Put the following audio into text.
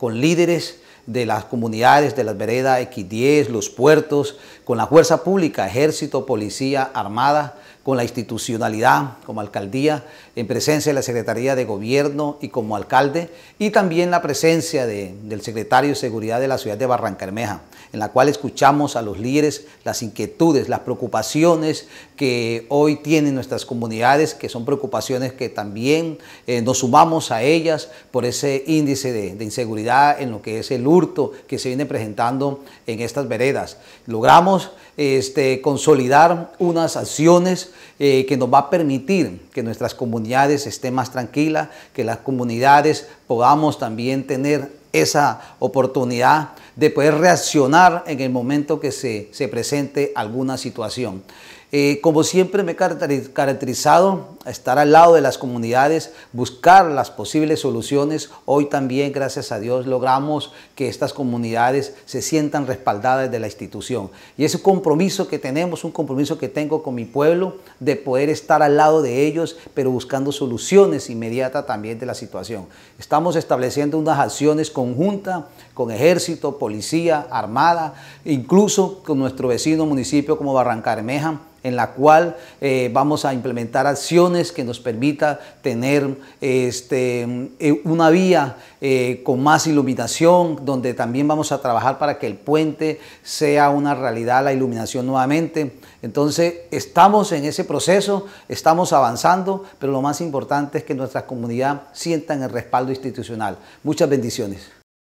con líderes de las comunidades, de las veredas X10, los puertos, con la fuerza pública, ejército, policía, armada, con la institucionalidad como alcaldía, en presencia de la Secretaría de Gobierno y como alcalde, y también la presencia de, del secretario de Seguridad de la ciudad de Barranca en la cual escuchamos a los líderes las inquietudes, las preocupaciones que hoy tienen nuestras comunidades, que son preocupaciones que también eh, nos sumamos a ellas por ese índice de, de inseguridad en lo que es el hurto que se viene presentando en estas veredas. Logramos este, consolidar unas acciones eh, que nos va a permitir que nuestras comunidades estén más tranquilas, que las comunidades podamos también tener esa oportunidad de poder reaccionar en el momento que se presente alguna situación. Eh, como siempre me he caracterizado estar al lado de las comunidades, buscar las posibles soluciones. Hoy también, gracias a Dios, logramos que estas comunidades se sientan respaldadas de la institución. Y ese compromiso que tenemos, un compromiso que tengo con mi pueblo, de poder estar al lado de ellos, pero buscando soluciones inmediatas también de la situación. Estamos estableciendo unas acciones conjuntas con ejército, policía, armada, incluso con nuestro vecino municipio como Barrancarmeja en la cual eh, vamos a implementar acciones que nos permita tener este, eh, una vía eh, con más iluminación, donde también vamos a trabajar para que el puente sea una realidad, la iluminación nuevamente. Entonces, estamos en ese proceso, estamos avanzando, pero lo más importante es que nuestra comunidad sienta el respaldo institucional. Muchas bendiciones.